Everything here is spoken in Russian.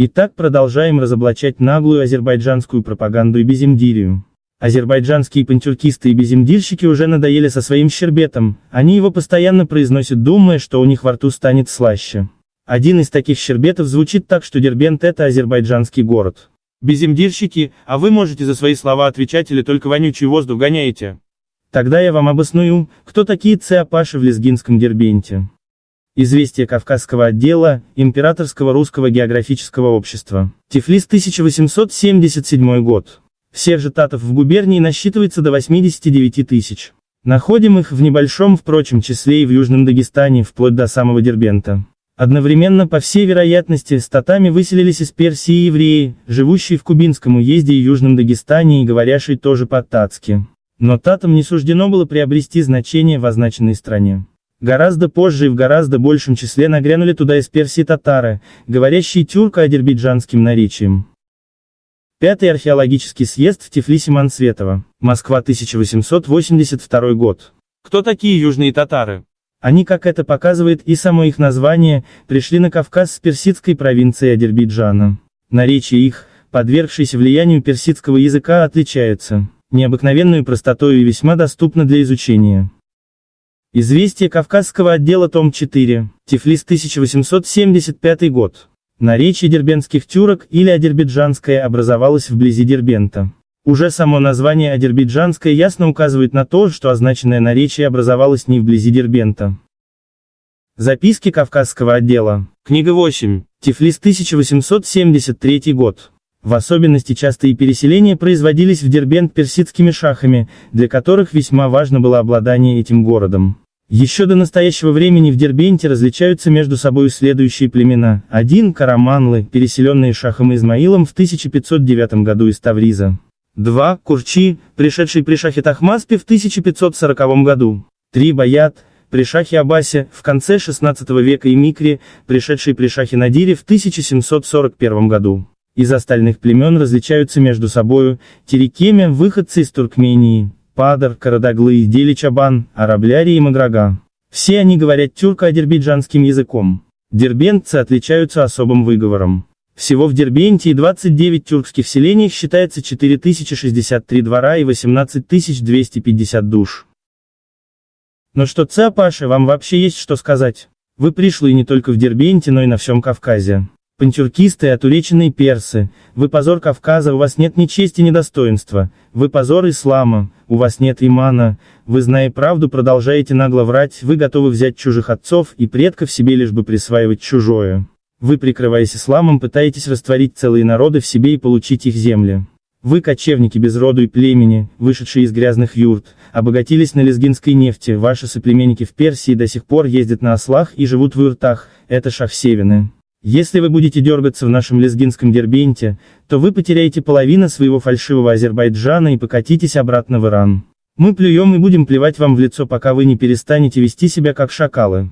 Итак, продолжаем разоблачать наглую азербайджанскую пропаганду и безимдирию. Азербайджанские пантюркисты и безимдирщики уже надоели со своим щербетом, они его постоянно произносят, думая, что у них во рту станет слаще. Один из таких щербетов звучит так, что Дербент это азербайджанский город. Безимдирщики, а вы можете за свои слова отвечать или только вонючий воздух гоняете? Тогда я вам обосную, кто такие цеопаши а в лезгинском Дербенте. Известия Кавказского отдела Императорского русского географического общества. Тифлис 1877 год. Всех же татов в губернии насчитывается до 89 тысяч. Находим их в небольшом, впрочем, числе и в Южном Дагестане, вплоть до самого Дербента. Одновременно, по всей вероятности, с татами выселились из Персии евреи, живущие в Кубинском уезде и Южном Дагестане и говорящие тоже по-татски. Но татам не суждено было приобрести значение в означенной стране. Гораздо позже и в гораздо большем числе нагрянули туда из Персии татары, говорящие тюрко-адербиджанским наречием. Пятый археологический съезд в Тифлисе Манцветова, Москва 1882 год. Кто такие южные татары? Они, как это показывает и само их название, пришли на Кавказ с персидской провинции Адербиджана. Наречия их, подвергшиеся влиянию персидского языка, отличаются необыкновенную простотой и весьма доступно для изучения. Известие Кавказского отдела, том 4, Тифлис 1875 год. Наречие дербенских тюрок или азербайджанское образовалось вблизи Дербента. Уже само название азербайджанское ясно указывает на то, что означенное наречие образовалось не вблизи Дербента. Записки Кавказского отдела. Книга 8. Тифлис 1873 год. В особенности частые переселения производились в Дербент персидскими шахами, для которых весьма важно было обладание этим городом. Еще до настоящего времени в Дербенте различаются между собой следующие племена. один Караманлы, переселенные Шахом Измаилом в 1509 году из Тавриза. два Курчи, пришедшие при Шахе Тахмаспе в 1540 году. три Баят, при Шахе Абасе, в конце 16 века и Микре, пришедшие при Шахе Надире в 1741 году из остальных племен различаются между собою, терекеме, выходцы из Туркмении, падар, карадаглы, деличабан, чабан, арабляри и маграга. Все они говорят тюрко-азербайджанским языком. Дербентцы отличаются особым выговором. Всего в Дербенте и 29 тюркских селений считается 4063 двора и 18250 душ. Но что Цапаше вам вообще есть что сказать? Вы пришли не только в Дербенте, но и на всем Кавказе. Панчуркисты и отулеченные персы, вы позор Кавказа, у вас нет ни чести, ни достоинства, вы позор ислама, у вас нет имана, вы, зная правду, продолжаете нагло врать, вы готовы взять чужих отцов и предков себе лишь бы присваивать чужое. Вы, прикрываясь исламом, пытаетесь растворить целые народы в себе и получить их земли. Вы, кочевники без роду и племени, вышедшие из грязных юрт, обогатились на лезгинской нефти, ваши соплеменники в Персии до сих пор ездят на ослах и живут в юртах, это шахсевины. Если вы будете дергаться в нашем лезгинском дербенте, то вы потеряете половину своего фальшивого Азербайджана и покатитесь обратно в Иран. Мы плюем и будем плевать вам в лицо, пока вы не перестанете вести себя как шакалы.